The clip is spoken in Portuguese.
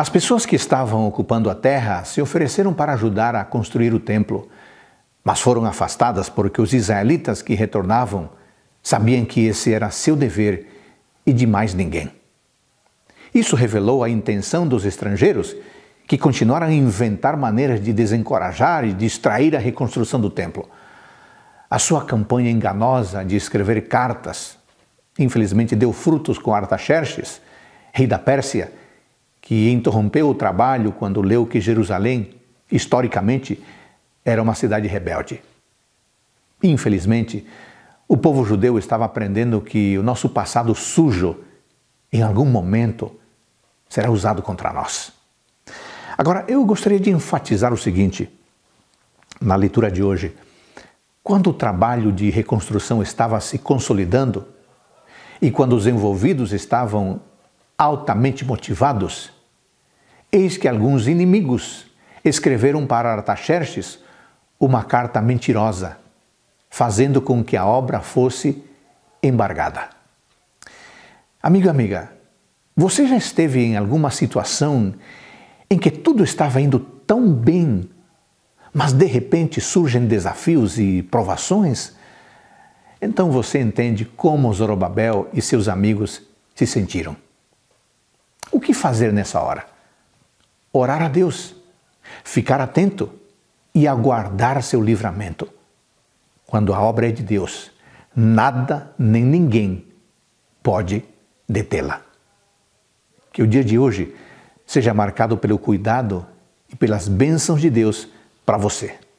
As pessoas que estavam ocupando a terra se ofereceram para ajudar a construir o templo, mas foram afastadas porque os israelitas que retornavam sabiam que esse era seu dever e de mais ninguém. Isso revelou a intenção dos estrangeiros que continuaram a inventar maneiras de desencorajar e distrair a reconstrução do templo. A sua campanha enganosa de escrever cartas, infelizmente, deu frutos com Artaxerxes, rei da Pérsia, que interrompeu o trabalho quando leu que Jerusalém, historicamente, era uma cidade rebelde. Infelizmente, o povo judeu estava aprendendo que o nosso passado sujo, em algum momento, será usado contra nós. Agora, eu gostaria de enfatizar o seguinte na leitura de hoje. Quando o trabalho de reconstrução estava se consolidando e quando os envolvidos estavam altamente motivados. Eis que alguns inimigos escreveram para Artaxerxes uma carta mentirosa, fazendo com que a obra fosse embargada. Amigo, amiga, você já esteve em alguma situação em que tudo estava indo tão bem, mas de repente surgem desafios e provações? Então você entende como Zorobabel e seus amigos se sentiram. O que fazer nessa hora? Orar a Deus, ficar atento e aguardar seu livramento. Quando a obra é de Deus, nada nem ninguém pode detê-la. Que o dia de hoje seja marcado pelo cuidado e pelas bênçãos de Deus para você.